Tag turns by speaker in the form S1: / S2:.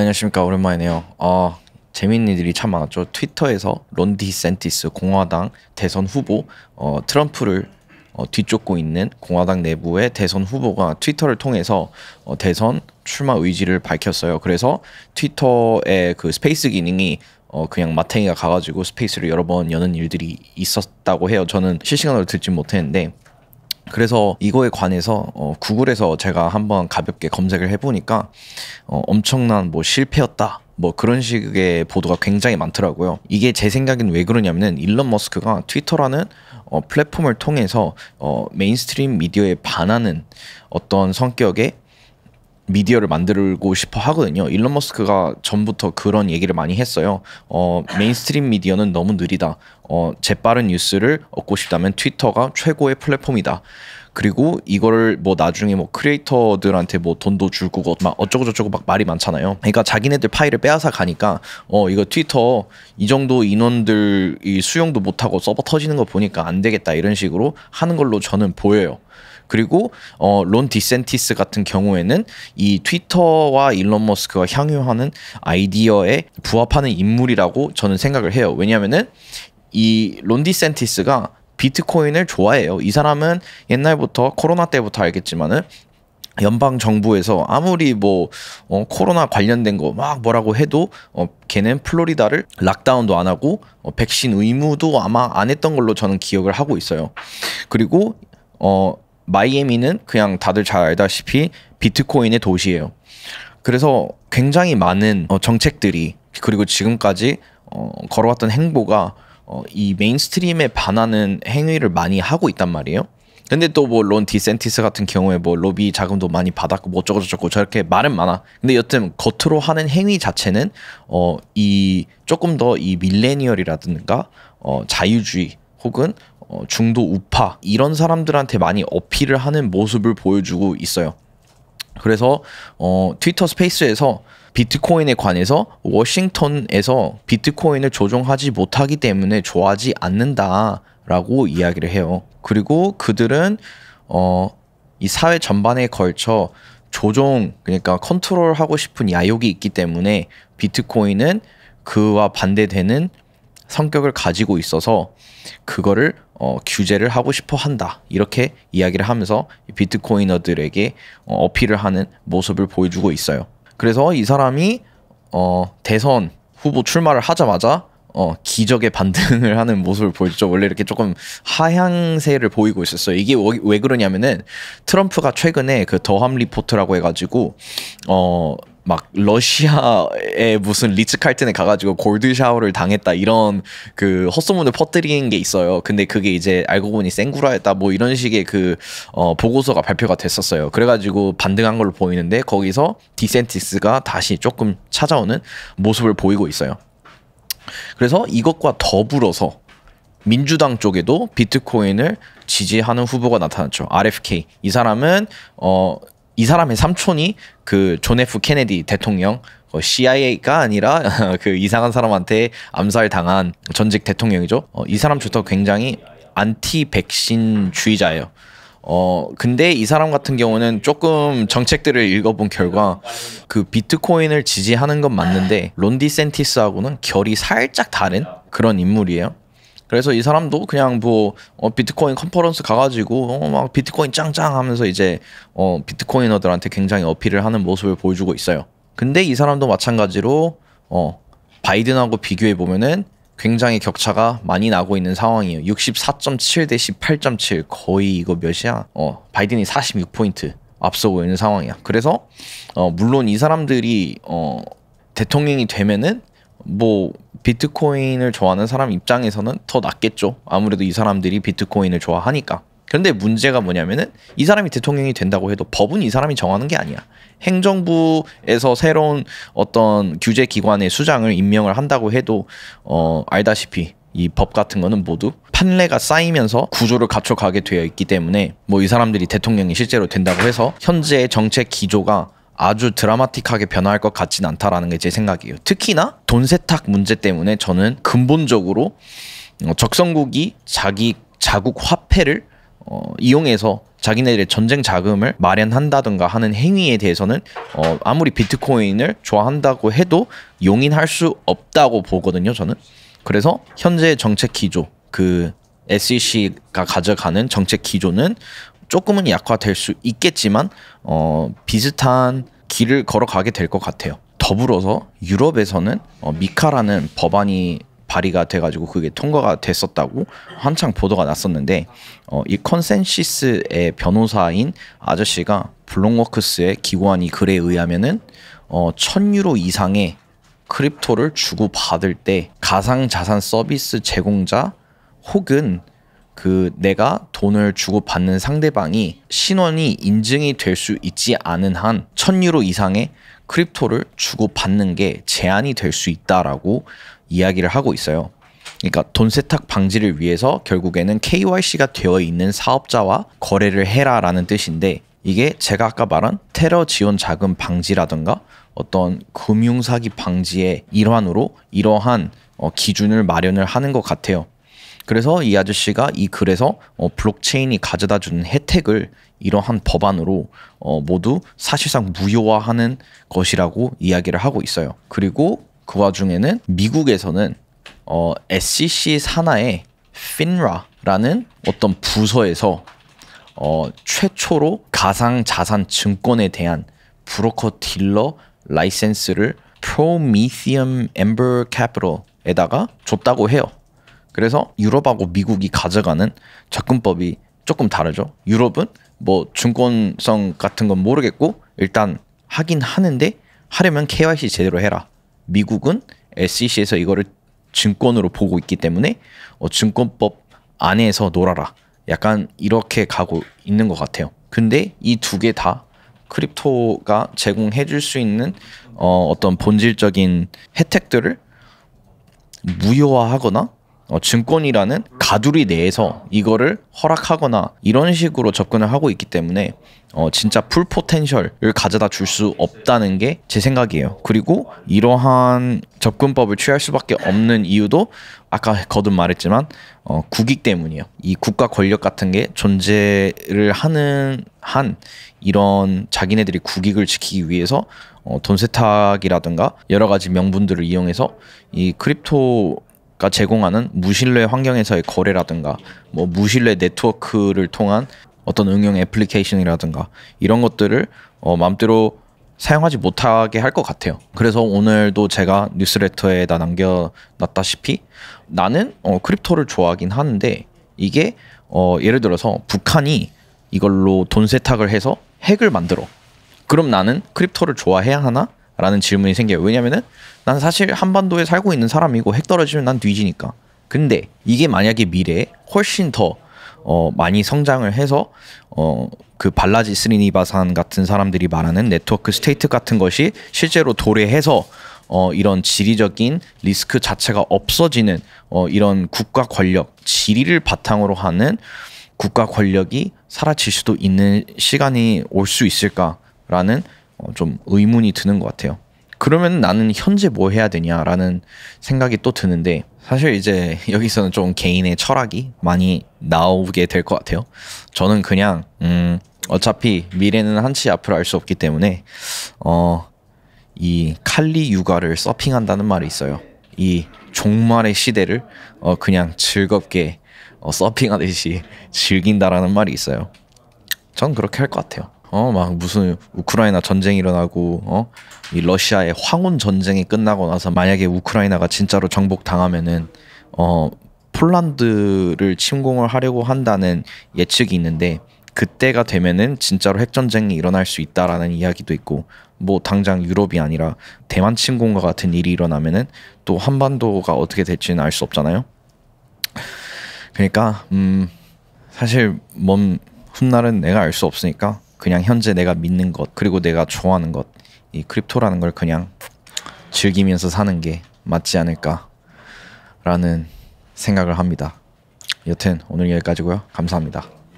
S1: 안녕하십니까 오랜만이네요. 어, 재밌는 일이 참 많았죠. 트위터에서 론디 센티스 공화당 대선 후보 어, 트럼프를 어, 뒤쫓고 있는 공화당 내부의 대선 후보가 트위터를 통해서 어, 대선 출마 의지를 밝혔어요. 그래서 트위터의 그 스페이스 기능이 어, 그냥 마탱이가 가가지고 스페이스를 여러 번 여는 일들이 있었다고 해요. 저는 실시간으로 듣진 못했는데 그래서 이거에 관해서 어, 구글에서 제가 한번 가볍게 검색을 해보니까 어, 엄청난 뭐 실패였다. 뭐 그런 식의 보도가 굉장히 많더라고요. 이게 제 생각엔 왜 그러냐면은 일론 머스크가 트위터라는 어, 플랫폼을 통해서 어, 메인스트림 미디어에 반하는 어떤 성격의 미디어를 만들고 싶어 하거든요. 일론 머스크가 전부터 그런 얘기를 많이 했어요. 어, 메인스트림 미디어는 너무 느리다. 어, 재빠른 뉴스를 얻고 싶다면 트위터가 최고의 플랫폼이다. 그리고 이거를 뭐 나중에 뭐 크리에이터들한테 뭐 돈도 줄 거고 막 어쩌고 저쩌고 막 말이 많잖아요. 그러니까 자기네들 파일을 빼앗아 가니까 어 이거 트위터 이 정도 인원들 이 수용도 못 하고 서버 터지는 거 보니까 안 되겠다 이런 식으로 하는 걸로 저는 보여요. 그리고 어, 론 디센티스 같은 경우에는 이 트위터와 일론 머스크가 향유하는 아이디어에 부합하는 인물이라고 저는 생각을 해요. 왜냐하면은 이 론 디센티스가 비트코인을 좋아해요. 이 사람은 옛날부터 코로나 때부터 알겠지만은 연방 정부에서 아무리 뭐 어, 코로나 관련된 거 막 뭐라고 해도 어, 걔는 플로리다를 락다운도 안 하고 어, 백신 의무도 아마 안 했던 걸로 저는 기억을 하고 있어요. 그리고 어 마이애미는 그냥 다들 잘 알다시피 비트코인의 도시예요. 그래서 굉장히 많은 어, 정책들이 그리고 지금까지 어, 걸어왔던 행보가 어, 이 메인스트림에 반하는 행위를 많이 하고 있단 말이에요. 근데 또 뭐 론 디센티스 같은 경우에 뭐 로비 자금도 많이 받았고 뭐 어쩌고 저쩌고 저렇게 말은 많아. 근데 여튼 겉으로 하는 행위 자체는 어이 조금 더 이 밀레니얼이라든가 어 자유주의 혹은 어, 중도 우파 이런 사람들한테 많이 어필을 하는 모습을 보여주고 있어요. 그래서 어, 트위터 스페이스에서 비트코인에 관해서 워싱턴에서 비트코인을 조종하지 못하기 때문에 좋아하지 않는다라고 이야기를 해요. 그리고 그들은 어, 이 사회 전반에 걸쳐 조종 그러니까 컨트롤하고 싶은 야욕이 있기 때문에 비트코인은 그와 반대되는 성격을 가지고 있어서 그거를 어, 규제를 하고 싶어 한다. 이렇게 이야기를 하면서 비트코이너들에게 어, 어필을 하는 모습을 보여주고 있어요. 그래서 이 사람이 어, 대선 후보 출마를 하자마자 어, 기적의 반등을 하는 모습을 보여줬죠. 원래 이렇게 조금 하향세를 보이고 있었어요. 이게 왜, 그러냐면은 트럼프가 최근에 그 더함 리포트라고 해가지고 어, 막 러시아에 무슨 리츠칼튼에 가가지고 골드 샤워를 당했다 이런 그 헛소문을 퍼뜨린 게 있어요. 근데 그게 이제 알고 보니 생구라였다 뭐 이런 식의 그 어, 보고서가 발표가 됐었어요. 그래가지고 반등한 걸로 보이는데 거기서 디센티스가 다시 조금 찾아오는 모습을 보이고 있어요. 그래서 이것과 더불어서 민주당 쪽에도 비트코인을 지지하는 후보가 나타났죠. RFK 이 사람은 어이 사람의 삼촌이 그 존 F 케네디 대통령 어, CIA가 아니라 그 이상한 사람한테 암살 당한 전직 대통령이죠. 어, 이 사람부터 굉장히 안티 백신 주의자예요. 어 근데 이 사람 같은 경우는 조금 정책들을 읽어본 결과 그 비트코인을 지지하는 건 맞는데 론디 센티스하고는 결이 살짝 다른 그런 인물이에요. 그래서 이 사람도 그냥 뭐 어, 비트코인 컨퍼런스 가가지고 어, 막 비트코인 짱짱 하면서 이제 어, 비트코이너들한테 굉장히 어필을 하는 모습을 보여주고 있어요. 근데 이 사람도 마찬가지로 어, 바이든하고 비교해 보면은 굉장히 격차가 많이 나고 있는 상황이에요. 64.7 대 18.7 거의 이거 몇이야? 어, 바이든이 46포인트 앞서고 있는 상황이야. 그래서 어, 물론 이 사람들이 어, 대통령이 되면은 뭐 비트코인을 좋아하는 사람 입장에서는 더 낫겠죠. 아무래도 이 사람들이 비트코인을 좋아하니까. 그런데 문제가 뭐냐면은 이 사람이 대통령이 된다고 해도 법은 이 사람이 정하는 게 아니야. 행정부에서 새로운 어떤 규제 기관의 수장을 임명을 한다고 해도 어 알다시피 이 법 같은 거는 모두 판례가 쌓이면서 구조를 갖춰가게 되어 있기 때문에 뭐 이 사람들이 대통령이 실제로 된다고 해서 현재의 정책 기조가 아주 드라마틱하게 변화할 것 같진 않다라는 게 제 생각이에요. 특히나 돈 세탁 문제 때문에 저는 근본적으로 어, 적성국이 자기 자국 화폐를 어, 이용해서 자기네들의 전쟁 자금을 마련한다든가 하는 행위에 대해서는 어, 아무리 비트코인을 좋아한다고 해도 용인할 수 없다고 보거든요. 저는 그래서 현재 정책 기조 그 SEC가 가져가는 정책 기조는 조금은 약화될 수 있겠지만 어, 비슷한 길을 걸어가게 될 것 같아요. 더불어서 유럽에서는 어, 미카라는 법안이 발의가 돼가지고 그게 통과가 됐었다고 한창 보도가 났었는데 어, 이 컨센시스의 변호사인 아저씨가 블록워크스의 기고이 글에 의하면은 어, 1000유로 이상의 크립토를 주고받을 때 가상자산 서비스 제공자 혹은 그 내가 돈을 주고 받는 상대방이 신원이 인증이 될 수 있지 않은 한 1000유로 이상의 크립토를 주고 받는 게 제한이 될 수 있다라고 이야기를 하고 있어요. 그러니까 돈 세탁 방지를 위해서 결국에는 KYC가 되어 있는 사업자와 거래를 해라라는 뜻인데 이게 제가 아까 말한 테러 지원 자금 방지라든가 어떤 금융 사기 방지의 일환으로 이러한 어, 기준을 마련을 하는 것 같아요. 그래서 이 아저씨가 이 글에서 어, 블록체인이 가져다 준 혜택을 이러한 법안으로 어, 모두 사실상 무효화하는 것이라고 이야기를 하고 있어요. 그리고 그 와중에는 미국에서는 어, SEC 산하의 FINRA라는 어떤 부서에서 어, 최초로 가상 자산 증권에 대한 브로커 딜러 라이센스를 프로미시엄 엠버 캐피털에다가 줬다고 해요. 그래서 유럽하고 미국이 가져가는 접근법이 조금 다르죠. 유럽은 뭐 증권성 같은 건 모르겠고 일단 하긴 하는데 하려면 KYC 제대로 해라. 미국은 SEC에서 이거를 증권으로 보고 있기 때문에 어, 증권법 안에서 놀아라. 약간 이렇게 가고 있는 것 같아요. 근데 이 두 개 다 크립토가 제공해 줄 수 있는 어, 어떤 본질적인 혜택들을 무효화하거나 어, 증권이라는 가두리 내에서 이거를 허락하거나 이런 식으로 접근을 하고 있기 때문에 어, 진짜 풀 포텐셜을 가져다 줄 수 없다는 게 제 생각이에요. 그리고 이러한 접근법을 취할 수밖에 없는 이유도 아까 거듭 말했지만 어, 국익 때문이에요. 이 국가 권력 같은 게 존재를 하는 한 이런 자기네들이 국익을 지키기 위해서 어, 돈 세탁이라든가 여러 가지 명분들을 이용해서 이 크립토 가 제공하는 무신뢰 환경에서의 거래라든가 뭐 무신뢰 네트워크를 통한 어떤 응용 애플리케이션이라든가 이런 것들을 어, 마음대로 사용하지 못하게 할 것 같아요. 그래서 오늘도 제가 뉴스레터에다 남겨놨다시피 나는 어, 크립토를 좋아하긴 하는데 이게 어, 예를 들어서 북한이 이걸로 돈 세탁을 해서 핵을 만들어. 그럼 나는 크립토를 좋아해야 하나? 라는 질문이 생겨요. 왜냐면은 난 사실 한반도에 살고 있는 사람이고 핵 떨어지면 난 뒤지니까. 근데 이게 만약에 미래에 훨씬 더 어, 많이 성장을 해서 어, 그 발라지 스리니바산 같은 사람들이 말하는 네트워크 스테이트 같은 것이 실제로 도래해서 어, 이런 지리적인 리스크 자체가 없어지는 어, 이런 국가 권력 지리를 바탕으로 하는 국가 권력이 사라질 수도 있는 시간이 올 수 있을까라는 어, 좀 의문이 드는 것 같아요. 그러면 나는 현재 뭐 해야 되냐라는 생각이 또 드는데 사실 이제 여기서는 좀 개인의 철학이 많이 나오게 될 것 같아요. 저는 그냥 음 어차피 미래는 한치 앞으로알 수 없기 때문에 어이 칼리 육아를 서핑한다는 말이 있어요. 이 종말의 시대를 어 그냥 즐겁게 어 서핑하듯이 즐긴다라는 말이 있어요. 전 그렇게 할 것 같아요. 어막 무슨 우크라이나 전쟁 일어나고 어이 러시아의 황혼 전쟁이 끝나고 나서 만약에 우크라이나가 진짜로 정복 당하면은 어 폴란드를 침공을 하려고 한다는 예측이 있는데 그때가 되면은 진짜로 핵 전쟁이 일어날 수 있다라는 이야기도 있고 뭐 당장 유럽이 아니라 대만 침공과 같은 일이 일어나면은 또 한반도가 어떻게 될지는 알 수 없잖아요. 그러니까 음 사실 먼 훗날은 내가 알 수 없으니까 그냥 현재 내가 믿는 것 그리고 내가 좋아하는 것 이 크립토라는 걸 그냥 즐기면서 사는 게 맞지 않을까라는 생각을 합니다. 여튼 오늘 여기까지고요. 감사합니다.